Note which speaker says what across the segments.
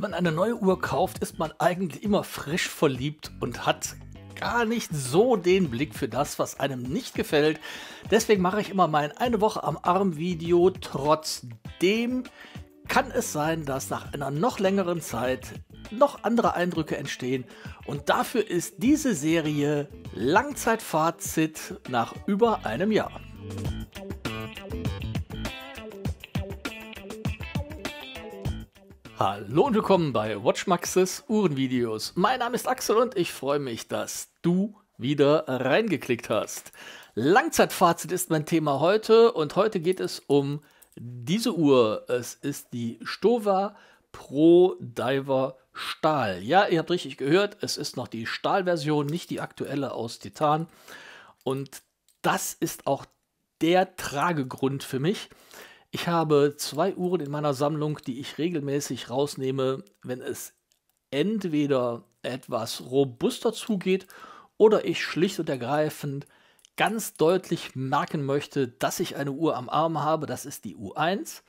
Speaker 1: Wenn man eine neue Uhr kauft, ist man eigentlich immer frisch verliebt und hat gar nicht so den Blick für das, was einem nicht gefällt. Deswegen mache ich immer mein eine Woche am Arm Video. Trotzdem kann es sein, dass nach einer noch längeren Zeit noch andere Eindrücke entstehen. Und dafür ist diese Serie Langzeitfazit nach über einem Jahr. Hallo und willkommen bei Watchmaxes Uhrenvideos. Mein Name ist Axel und ich freue mich, dass du wieder reingeklickt hast. Langzeitfazit ist mein Thema heute und heute geht es um diese Uhr. Es ist die Stova Pro Diver Stahl. Ja, ihr habt richtig gehört, es ist noch die Stahlversion, nicht die aktuelle aus Titan. Und das ist auch der Tragegrund für mich, ich habe zwei Uhren in meiner Sammlung, die ich regelmäßig rausnehme, wenn es entweder etwas robuster zugeht oder ich schlicht und ergreifend ganz deutlich merken möchte, dass ich eine Uhr am Arm habe. Das ist die U1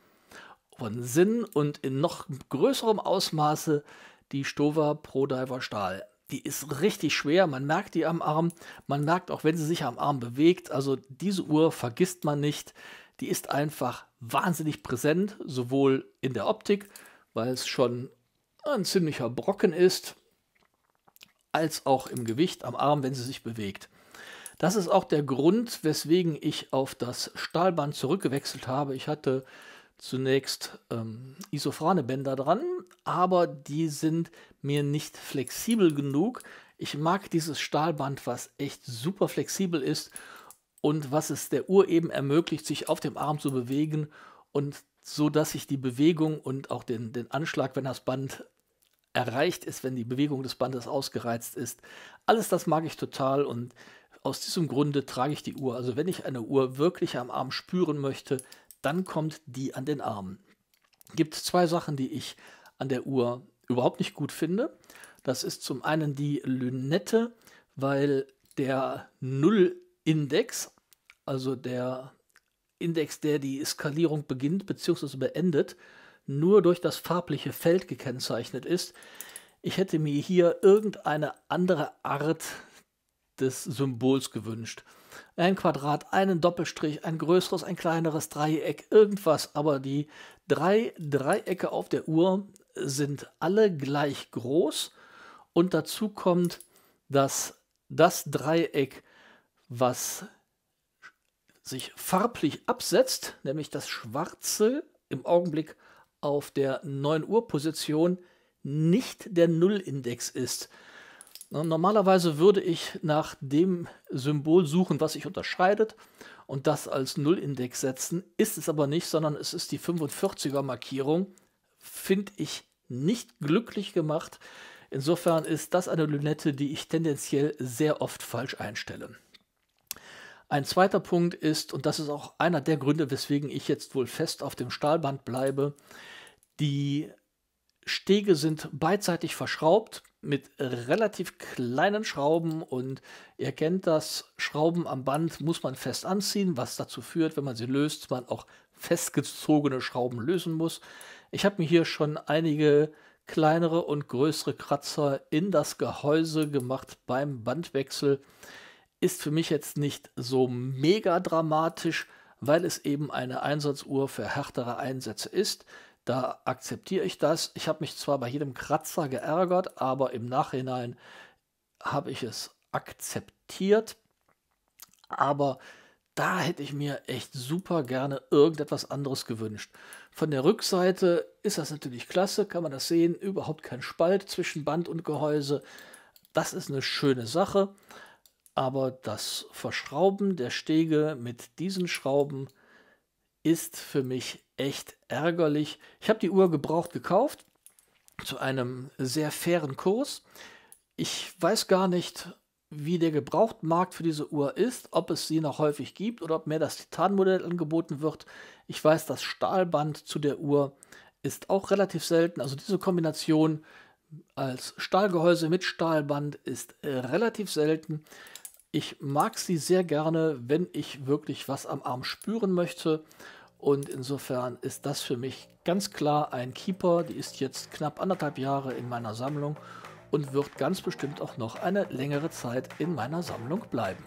Speaker 1: von Sinn und in noch größerem Ausmaße die Stover Pro Diver Stahl. Die ist richtig schwer, man merkt die am Arm, man merkt auch, wenn sie sich am Arm bewegt. Also diese Uhr vergisst man nicht, die ist einfach wahnsinnig präsent, sowohl in der Optik, weil es schon ein ziemlicher Brocken ist, als auch im Gewicht am Arm, wenn sie sich bewegt. Das ist auch der Grund, weswegen ich auf das Stahlband zurückgewechselt habe. Ich hatte zunächst ähm, isophrane Bänder dran, aber die sind mir nicht flexibel genug. Ich mag dieses Stahlband, was echt super flexibel ist und was es der Uhr eben ermöglicht, sich auf dem Arm zu bewegen und so, dass sich die Bewegung und auch den, den Anschlag, wenn das Band erreicht ist, wenn die Bewegung des Bandes ausgereizt ist. Alles das mag ich total und aus diesem Grunde trage ich die Uhr. Also wenn ich eine Uhr wirklich am Arm spüren möchte, dann kommt die an den Arm. Gibt zwei Sachen, die ich an der Uhr überhaupt nicht gut finde. Das ist zum einen die Lünette, weil der Nullindex also der Index, der die Skalierung beginnt bzw. beendet, nur durch das farbliche Feld gekennzeichnet ist. Ich hätte mir hier irgendeine andere Art des Symbols gewünscht. Ein Quadrat, einen Doppelstrich, ein größeres, ein kleineres Dreieck, irgendwas. Aber die drei Dreiecke auf der Uhr sind alle gleich groß. Und dazu kommt, dass das Dreieck, was sich farblich absetzt, nämlich das Schwarze im Augenblick auf der 9 Uhr Position nicht der Nullindex ist. Normalerweise würde ich nach dem Symbol suchen, was sich unterscheidet und das als Nullindex setzen. Ist es aber nicht, sondern es ist die 45er Markierung. Finde ich nicht glücklich gemacht. Insofern ist das eine Lünette, die ich tendenziell sehr oft falsch einstelle. Ein zweiter Punkt ist, und das ist auch einer der Gründe, weswegen ich jetzt wohl fest auf dem Stahlband bleibe, die Stege sind beidseitig verschraubt mit relativ kleinen Schrauben und ihr kennt das, Schrauben am Band muss man fest anziehen, was dazu führt, wenn man sie löst, man auch festgezogene Schrauben lösen muss. Ich habe mir hier schon einige kleinere und größere Kratzer in das Gehäuse gemacht beim Bandwechsel ist für mich jetzt nicht so mega dramatisch, weil es eben eine Einsatzuhr für härtere Einsätze ist. Da akzeptiere ich das. Ich habe mich zwar bei jedem Kratzer geärgert, aber im Nachhinein habe ich es akzeptiert. Aber da hätte ich mir echt super gerne irgendetwas anderes gewünscht. Von der Rückseite ist das natürlich klasse, kann man das sehen. Überhaupt kein Spalt zwischen Band und Gehäuse. Das ist eine schöne Sache aber das Verschrauben der Stege mit diesen Schrauben ist für mich echt ärgerlich. Ich habe die Uhr gebraucht gekauft zu einem sehr fairen Kurs. Ich weiß gar nicht, wie der Gebrauchtmarkt für diese Uhr ist, ob es sie noch häufig gibt oder ob mehr das Titanmodell angeboten wird. Ich weiß, das Stahlband zu der Uhr ist auch relativ selten. Also diese Kombination als Stahlgehäuse mit Stahlband ist relativ selten. Ich mag sie sehr gerne, wenn ich wirklich was am Arm spüren möchte. Und insofern ist das für mich ganz klar ein Keeper. Die ist jetzt knapp anderthalb Jahre in meiner Sammlung und wird ganz bestimmt auch noch eine längere Zeit in meiner Sammlung bleiben.